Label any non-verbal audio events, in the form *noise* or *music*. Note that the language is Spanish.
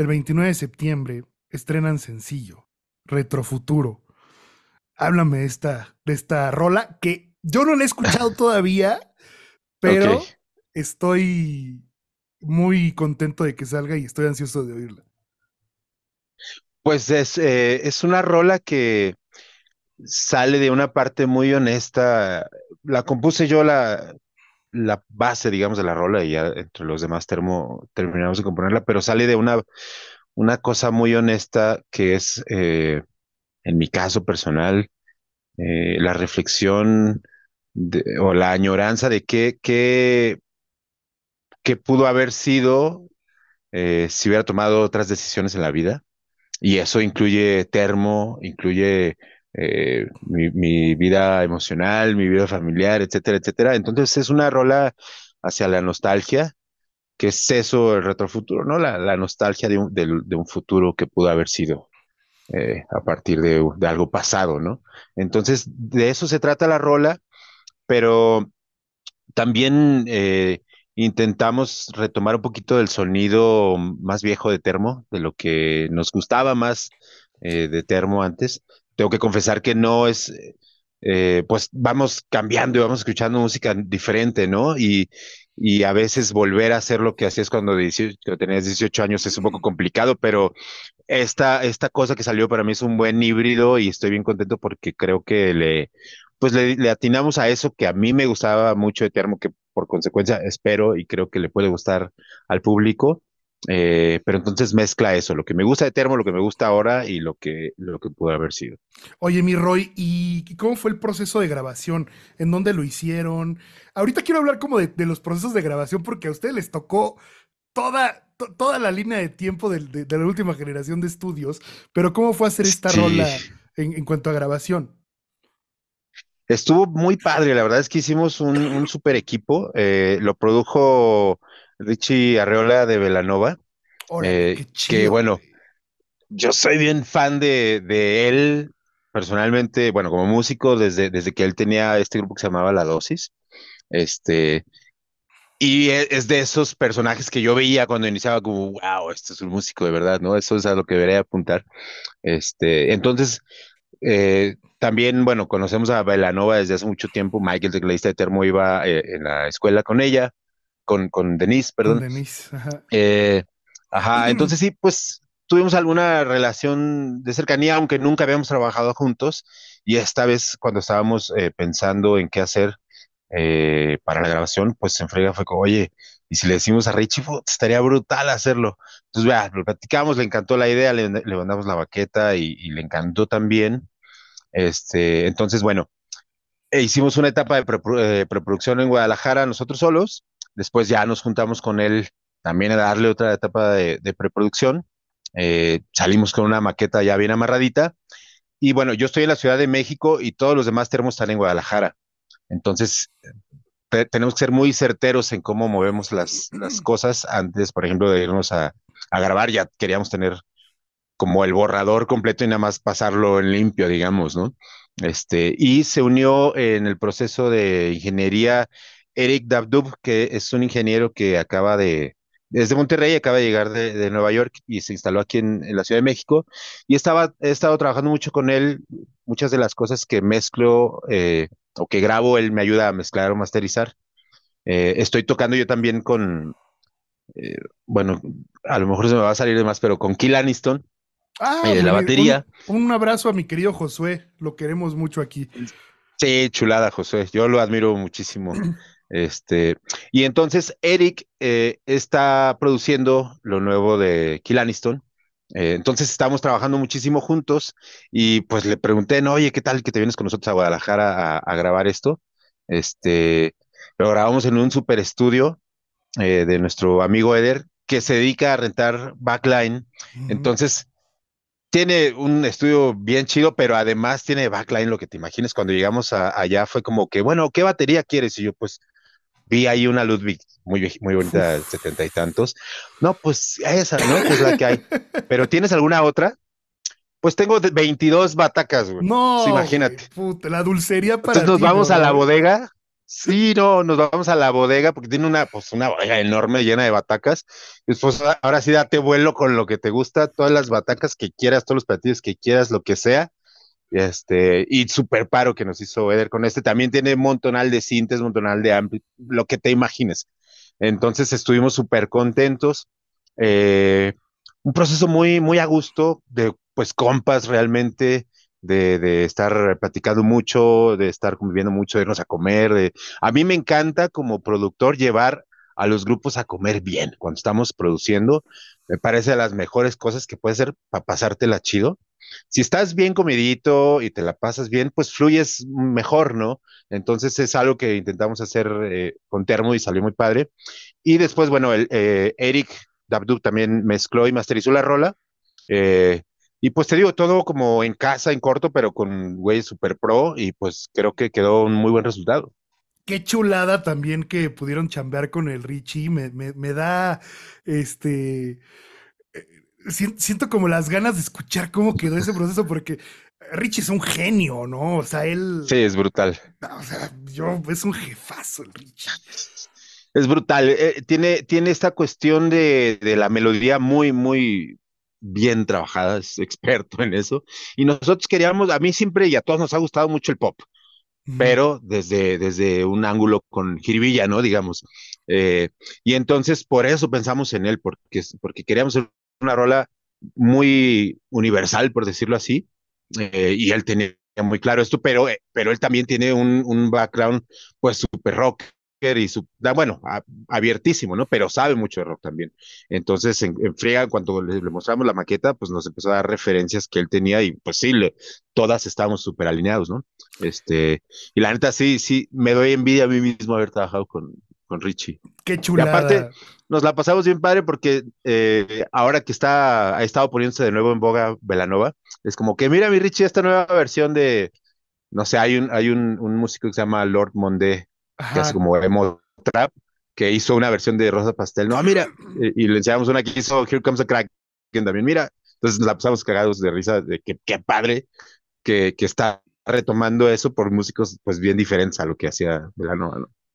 El 29 de septiembre estrenan sencillo, Retrofuturo. Háblame de esta, esta rola que yo no la he escuchado *laughs* todavía, pero estoy muy contento de que salga y estoy ansioso de oírla. Pues es, eh, es una rola que sale de una parte muy honesta. La compuse yo la, la base, digamos, de la rola y ya entre los demás termo, terminamos de componerla, pero sale de una, una cosa muy honesta que es, eh, en mi caso personal, eh, la reflexión o la añoranza de qué qué qué pudo haber sido eh, si hubiera tomado otras decisiones en la vida. Y eso incluye termo, incluye eh, mi, vida emocional, mi vida familiar, etcétera, etcétera. Entonces es una rola hacia la nostalgia, que es eso, el retrofuturo, ¿no? La, nostalgia de un, futuro que pudo haber sido eh, a partir de, algo pasado, ¿no? Entonces de eso se trata la rola, pero también eh, intentamos retomar un poquito del sonido más viejo de Termo, de lo que nos gustaba más de Termo antes, tengo que confesar que no es, eh, pues vamos cambiando y vamos escuchando música diferente, ¿no? Y, y a veces volver a hacer lo que hacías cuando, tenías 18 años es un poco complicado, pero esta, esta cosa que salió para mí es un buen híbrido y estoy bien contento porque creo que le, pues le, atinamos a eso que a mí me gustaba mucho de Termo, que por consecuencia espero y creo que le puede gustar al público. Eh, pero entonces mezcla eso, lo que me gusta de Termo, lo que me gusta ahora y lo que, lo que pudo haber sido. Oye, mi Roy, ¿y cómo fue el proceso de grabación? ¿En dónde lo hicieron? Ahorita quiero hablar como de, los procesos de grabación porque a ustedes les tocó toda, toda la línea de tiempo de, la última generación de estudios, pero ¿cómo fue hacer esta rola en, cuanto a grabación? Estuvo muy padre, la verdad es que hicimos un, un super equipo. Eh, lo produjo Richie Arreola de Velanova. Eh, que bueno, yo soy bien fan de, de, él personalmente, bueno, como músico, desde, desde que él tenía este grupo que se llamaba La Dosis. Este, y e, es de esos personajes que yo veía cuando iniciaba como, wow, este es un músico de verdad, ¿no? Eso es a lo que debería apuntar. Este, entonces, eh, también, bueno, conocemos a Velanova desde hace mucho tiempo. Michael, tecladista de Termo, iba eh, en la escuela con ella con, con Denise, perdón. Con Denise, ajá. Eh, ajá, mm. entonces sí, pues tuvimos alguna relación de cercanía, aunque nunca habíamos trabajado juntos, y esta vez cuando estábamos eh, pensando en qué hacer eh, para la grabación, pues se frega fue como, oye, y si le decimos a Richie, estaría brutal hacerlo. Entonces, vea, lo platicamos, le encantó la idea, le, mandamos la baqueta y, le encantó también. Este, entonces, bueno, e hicimos una etapa de preproducción en Guadalajara nosotros solos Después ya nos juntamos con él también a darle otra etapa de, preproducción. Eh, salimos con una maqueta ya bien amarradita. Y bueno, yo estoy en la Ciudad de México y todos los demás termos están en Guadalajara. Entonces, tenemos que ser muy certeros en cómo movemos las, mm. cosas antes, por ejemplo, de irnos a, grabar. Ya queríamos tener como el borrador completo y nada más pasarlo en limpio, digamos, ¿no? Este, y se unió en el proceso de ingeniería Eric Dabdub, que es un ingeniero que acaba de, desde Monterrey, acaba de llegar de, Nueva York y se instaló aquí en, la Ciudad de México. Y estaba, he estado trabajando mucho con él. Muchas de las cosas que mezclo eh, o que grabo, él me ayuda a mezclar o masterizar. Eh, estoy tocando yo también con, eh, bueno, a lo mejor se me va a salir de más, pero con Kill Aniston. Ah, la batería. Un, un abrazo a mi querido Josué, lo queremos mucho aquí. Sí, chulada, Josué. Yo lo admiro muchísimo. *clears throat* Este, y entonces Eric eh, está produciendo lo nuevo de Kill Aniston. Eh, entonces estamos trabajando muchísimo juntos y pues le pregunté, no, oye, ¿qué tal que te vienes con nosotros a Guadalajara a, grabar esto? Este, lo grabamos en un super estudio eh, de nuestro amigo Eder que se dedica a rentar backline. Entonces tiene un estudio bien chido, pero además tiene backline, lo que te imaginas Cuando llegamos allá fue como que, bueno, ¿qué batería quieres? Y yo, pues, vi ahí una Ludwig muy, muy bonita, setenta y tantos. No, pues esa, ¿no? Pues es la que hay. Pero ¿tienes alguna otra? Pues tengo 22 batacas, güey. No. imagínate. la dulcería para. Entonces nos vamos a la bodega. Sí, no, nos vamos a la bodega porque tiene una, pues, bodega enorme llena de batacas. pues ahora sí date vuelo con lo que te gusta, todas las batacas que quieras, todos los platillos que quieras, lo que sea este, y super paro que nos hizo Eder con este. También tiene montonal de cintas, montonal de ampli, lo que te imagines. Entonces estuvimos súper contentos. Eh, un proceso muy, muy a gusto, de pues compas realmente, de, de, estar platicando mucho, de estar conviviendo mucho, de irnos a comer. A mí me encanta como productor llevar a los grupos a comer bien cuando estamos produciendo. Me parece de las mejores cosas que puede ser para pasártela chido si estás bien comidito y te la pasas bien, pues fluyes mejor, ¿no? Entonces es algo que intentamos hacer eh, con Termo y salió muy padre. Y después, bueno, el, eh, Eric Dabdub también mezcló y masterizó la rola. Eh, y pues te digo, todo como en casa, en corto, pero con güey super pro y pues creo que quedó un muy buen resultado. Qué chulada también que pudieron chambear con el Richie, me da este siento como las ganas de escuchar cómo quedó ese proceso, porque Richie es un genio, ¿no? O sea, él. Sí, es brutal. O sea, yo, es un jefazo el Richie. Es brutal. Eh, tiene, tiene esta cuestión de, la melodía muy, muy bien trabajada, es experto en eso. Y nosotros queríamos, a mí siempre y a todos nos ha gustado mucho el pop, pero desde, desde un ángulo con jiribilla, ¿no? Digamos. Eh, y entonces por eso pensamos en él, porque, porque queríamos una rola muy universal, por decirlo así, eh, y él tenía muy claro esto, pero, eh, pero él también tiene un, un background pues súper rocker y su, bueno, abiertísimo, ¿no? Pero sabe mucho de rock también. Entonces, en, friega, cuando le, mostramos la maqueta, pues nos empezó a dar referencias que él tenía y pues sí, todas estábamos súper alineados, ¿no? Este, y la neta, sí, sí, me doy envidia a mí mismo haber trabajado con, con Richie. Qué chulada. Y aparte, nos la pasamos bien padre porque eh, ahora que está, ha estado poniéndose de nuevo en boga Velanova, es como que mira mi Richie esta nueva versión de, no sé, hay un, hay un, músico que se llama Lord Monde que hace como emo trap, que hizo una versión de Rosa Pastel. No, mira, y, le enseñamos una que hizo Here Comes a Crack, que también mira. Entonces nos la pasamos cagados de risa, de que qué padre que, que está retomando eso por músicos pues bien diferentes a lo que hacía Velanova, ¿no?